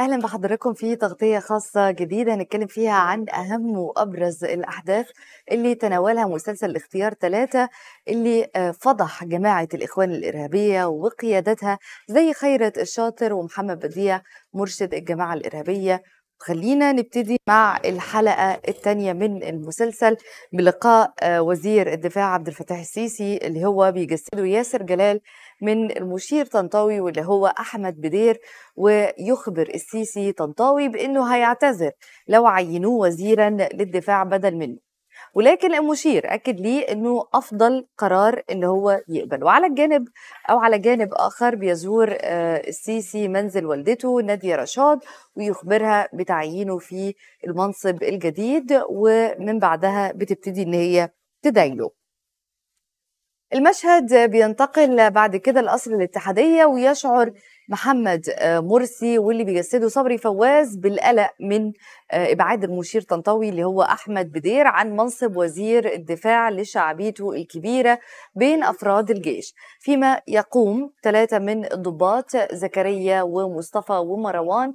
اهلا بحضراتكم في تغطيه خاصه جديده هنتكلم فيها عن اهم وابرز الاحداث اللي تناولها مسلسل الاختيار ثلاثة اللي آه، فضح جماعه الاخوان الارهابيه وقيادتها زي خيرت الشاطر ومحمد بديع مرشد الجماعه الارهابيه خلينا نبتدي مع الحلقة الثانية من المسلسل بلقاء آه، وزير الدفاع عبد الفتاح السيسي اللي هو بيجسده ياسر جلال من المشير طنطاوي واللي هو أحمد بدير ويخبر السيسي طنطاوي بأنه هيعتذر لو عينوه وزيرا للدفاع بدل منه ولكن المشير اكد لي انه افضل قرار ان هو يقبله وعلى الجانب او على جانب اخر بيزور آه، السيسي منزل والدته ناديه رشاد ويخبرها بتعيينه في المنصب الجديد ومن بعدها بتبتدي ان هي تدعي له المشهد بينتقل بعد كده لقصر الاتحادية ويشعر محمد آه، مرسي واللي بيجسده صبري فواز بالقلق من آه، ابعاد المشير طنطاوي اللي هو احمد بدير عن منصب وزير الدفاع لشعبيته الكبيره بين افراد الجيش فيما يقوم ثلاثه من الضباط زكريا ومصطفى ومروان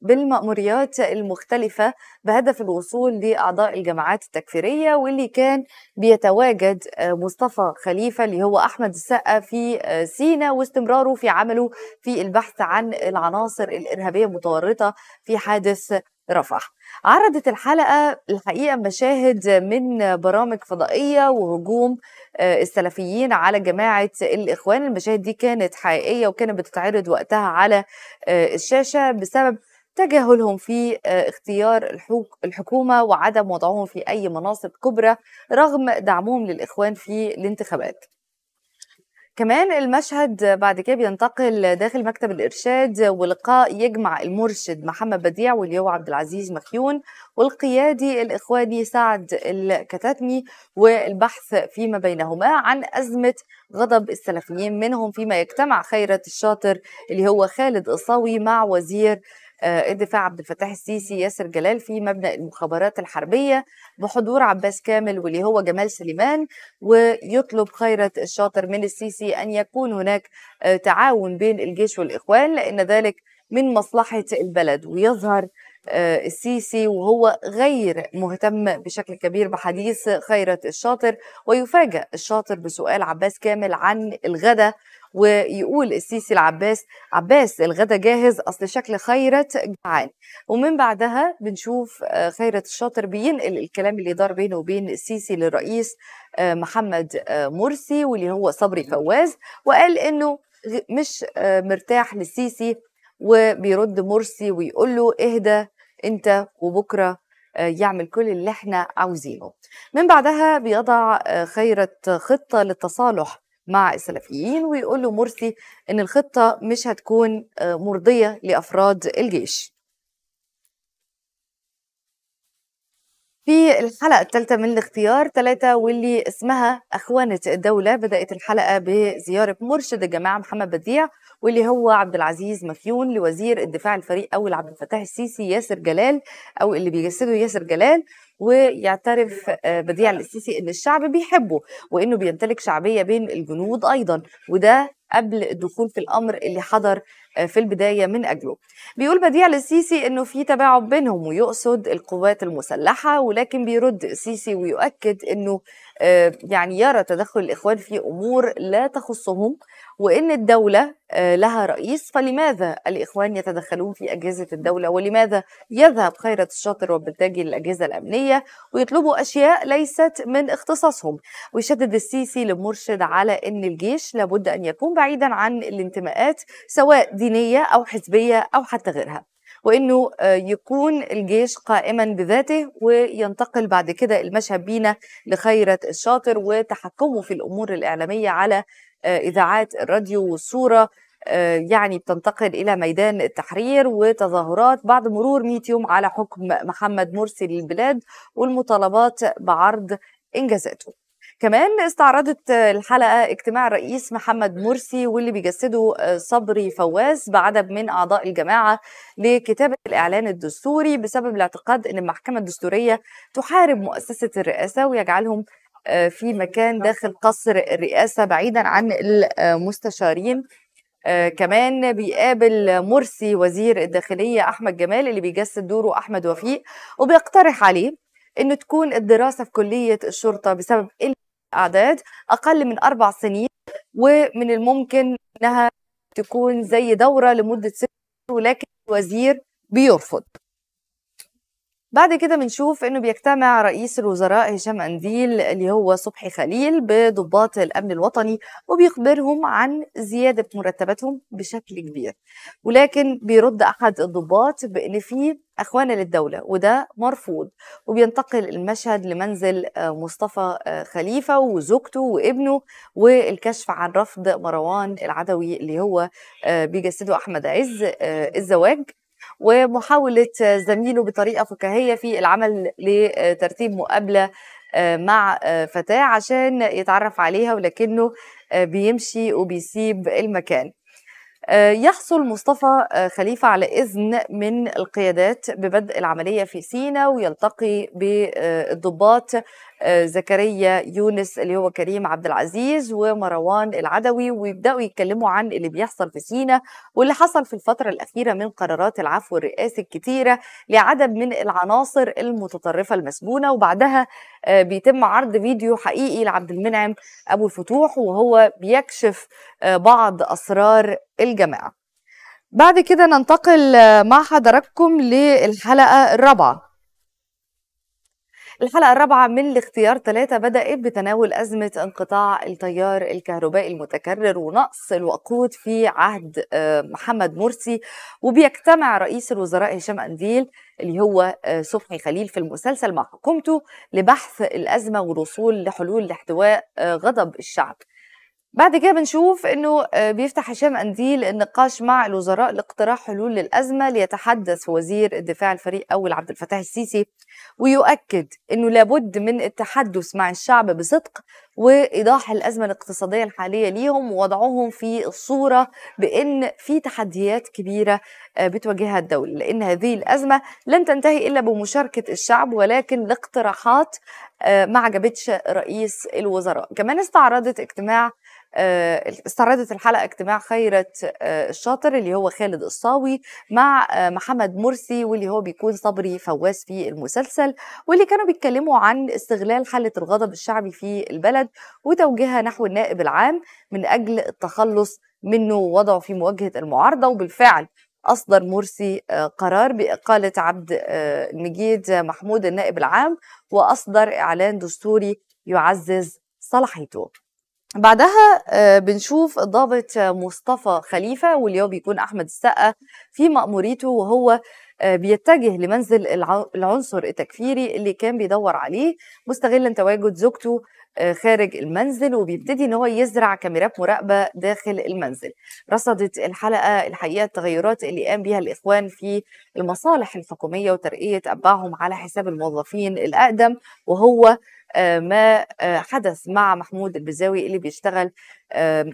بالمأموريات المختلفة بهدف الوصول لأعضاء الجماعات التكفيرية واللي كان بيتواجد آه، مصطفى خليفة اللي هو أحمد السقا في آه، سينا واستمراره في عمله في البحث عن العناصر الإرهابية المتورطة في حادث رفح عرضت الحلقة الحقيقة مشاهد من برامج فضائية وهجوم آه، السلفيين على جماعة الإخوان المشاهد دي كانت حقيقية وكانت بتتعرض وقتها على آه، الشاشة بسبب تجاهلهم في آه، اختيار الحكومة وعدم وضعهم في أي مناصب كبرى رغم دعمهم للإخوان في الانتخابات كمان المشهد بعد كده بينتقل داخل مكتب الإرشاد ولقاء يجمع المرشد محمد بديع واللي هو عبد العزيز مخيون والقيادي الإخواني سعد الكتاتمي والبحث فيما بينهما عن أزمة غضب السلفيين منهم فيما يجتمع خيره الشاطر اللي هو خالد الصاوي مع وزير آه، الدفاع عبد الفتاح السيسي ياسر جلال في مبنى المخابرات الحربية بحضور عباس كامل واللي هو جمال سليمان ويطلب خيره الشاطر من السيسي أن يكون هناك آه، تعاون بين الجيش والإخوان لأن ذلك من مصلحة البلد ويظهر آه، السيسي وهو غير مهتم بشكل كبير بحديث خيرة الشاطر ويفاجأ الشاطر بسؤال عباس كامل عن الغدا ويقول السيسي لعباس عباس الغدا جاهز اصل شكل خيرت جعان ومن بعدها بنشوف آه، خيرت الشاطر بينقل الكلام اللي دار بينه وبين السيسي للرئيس آه، محمد مرسي واللي هو صبري فواز وقال انه مش مرتاح للسيسي وبيرد مرسي ويقول له اهدى انت وبكره آه، يعمل كل اللي احنا عاوزينه من بعدها بيضع آه، خيرة خطة للتصالح مع السلفيين ويقول له مرسي ان الخطة مش هتكون آه، مرضية لافراد الجيش في الحلقة الثالثة من الاختيار ثلاثة واللي اسمها أخوانة الدولة بدأت الحلقة بزيارة مرشد الجماعة محمد بديع واللي هو عبد العزيز مفيون لوزير الدفاع الفريق أول عبد الفتاح السيسي ياسر جلال أو اللي بيجسده ياسر جلال ويعترف آه، بديع السيسي إن الشعب بيحبه وإنه بيمتلك شعبية بين الجنود أيضا وده قبل الدخول في الأمر اللي حضر في البداية من أجله بيقول بديع للسيسي أنه في تباعد بينهم ويقصد القوات المسلحة ولكن بيرد السيسي ويؤكد أنه آه، يعني يرى تدخل الإخوان في أمور لا تخصهم وإن الدولة آه، لها رئيس فلماذا الإخوان يتدخلون في أجهزة الدولة ولماذا يذهب خيرة الشاطر وبالتاجي للأجهزة الأمنية ويطلبوا أشياء ليست من اختصاصهم ويشدد السيسي لمرشد على أن الجيش لابد أن يكون بعيدا عن الانتماءات سواء دي دينيه او حزبيه او حتى غيرها وانه آه، يكون الجيش قائما بذاته وينتقل بعد كده المشهد بينا لخيره الشاطر وتحكمه في الامور الاعلاميه على آه، اذاعات الراديو والصوره آه، يعني بتنتقل الى ميدان التحرير وتظاهرات بعد مرور 100 يوم على حكم محمد مرسي للبلاد والمطالبات بعرض انجازاته كمان استعرضت الحلقة اجتماع الرئيس محمد مرسي واللي بيجسده آه، صبري فواز بعدد من أعضاء الجماعة لكتابة الإعلان الدستوري بسبب الاعتقاد أن المحكمة الدستورية تحارب مؤسسة الرئاسة ويجعلهم آه، في مكان داخل قصر الرئاسة بعيدا عن المستشارين آه كمان بيقابل مرسي وزير الداخلية أحمد جمال اللي بيجسد دوره أحمد وفيق وبيقترح عليه أن تكون الدراسة في كلية الشرطة بسبب أعداد أقل من أربع سنين ومن الممكن أنها تكون زي دورة لمدة ست ولكن الوزير بيرفض بعد كده بنشوف انه بيجتمع رئيس الوزراء هشام انديل اللي هو صبحي خليل بضباط الامن الوطني وبيخبرهم عن زياده مرتباتهم بشكل كبير ولكن بيرد احد الضباط بان في اخوان للدوله وده مرفوض وبينتقل المشهد لمنزل آه، مصطفى آه، خليفه وزوجته وابنه والكشف عن رفض مروان العدوي اللي هو آه، بيجسده احمد عز الزواج ومحاولة زميله بطريقة فكاهية في العمل لترتيب مقابلة آه، مع آه، فتاة عشان يتعرف عليها ولكنه آه، بيمشي وبيسيب المكان يحصل مصطفى خليفة على إذن من القيادات ببدء العملية في سينا ويلتقي بالضباط آه، زكريا يونس اللي هو كريم عبد العزيز ومروان العدوي ويبداوا يتكلموا عن اللي بيحصل في سينا واللي حصل في الفتره الاخيره من قرارات العفو الرئاسي الكتيره لعدد من العناصر المتطرفه المسجونه وبعدها آه، بيتم عرض فيديو حقيقي لعبد المنعم ابو الفتوح وهو بيكشف آه، بعض اسرار الجماعه بعد كده ننتقل مع حضراتكم للحلقه الرابعه الحلقة الرابعة من الاختيار ثلاثة بدأت بتناول أزمة انقطاع التيار الكهربائي المتكرر ونقص الوقود في عهد آه، محمد مرسي وبيجتمع رئيس الوزراء هشام أنديل اللي هو آه، صبحي خليل في المسلسل مع حكومته لبحث الأزمة والوصول لحلول لاحتواء آه، غضب الشعب بعد كده بنشوف انه آه، بيفتح هشام قنديل النقاش مع الوزراء لاقتراح حلول للازمه ليتحدث وزير الدفاع الفريق اول عبد الفتاح السيسي ويؤكد انه لابد من التحدث مع الشعب بصدق وايضاح الازمه الاقتصاديه الحاليه ليهم ووضعهم في الصوره بان في تحديات كبيره آه، بتواجهها الدوله لان هذه الازمه لن تنتهي الا بمشاركه الشعب ولكن الاقتراحات آه، ما عجبتش رئيس الوزراء كمان استعرضت اجتماع استعرضت آه، الحلقة اجتماع خيرة آه، الشاطر اللي هو خالد الصاوي مع آه، محمد مرسي واللي هو بيكون صبري فواز في المسلسل واللي كانوا بيتكلموا عن استغلال حالة الغضب الشعبي في البلد وتوجيهها نحو النائب العام من أجل التخلص منه ووضعه في مواجهة المعارضة وبالفعل أصدر مرسي قرار بإقالة عبد المجيد محمود النائب العام وأصدر إعلان دستوري يعزز صلاحيته بعدها آه، بنشوف ضابط مصطفى خليفة واللي هو بيكون أحمد السقا في مأموريته وهو آه، بيتجه لمنزل العنصر التكفيري اللي كان بيدور عليه مستغلا تواجد زوجته آه، خارج المنزل وبيبتدي ان هو يزرع كاميرات مراقبه داخل المنزل رصدت الحلقه الحقيقه التغيرات اللي قام بها الاخوان في المصالح الحكوميه وترقيه اتباعهم على حساب الموظفين الاقدم وهو آه، ما آه، حدث مع محمود البزاوي اللي بيشتغل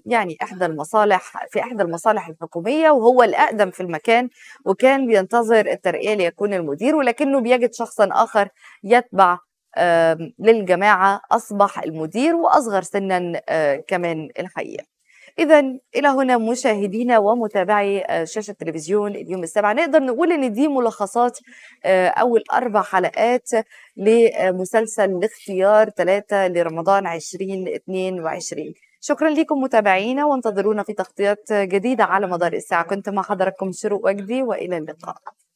يعني احدى المصالح في احدى المصالح الحكوميه وهو الاقدم في المكان وكان بينتظر الترقيه ليكون المدير ولكنه بيجد شخصا اخر يتبع للجماعة أصبح المدير وأصغر سنا كمان الحقيقة إذا إلى هنا مشاهدينا ومتابعي شاشة تلفزيون اليوم السابع نقدر نقول إن دي ملخصات أول أربع حلقات لمسلسل الاختيار ثلاثة لرمضان 2022 شكرا لكم متابعينا وانتظرونا في تغطيات جديدة على مدار الساعة كنت مع حضراتكم شروق وجدي وإلى اللقاء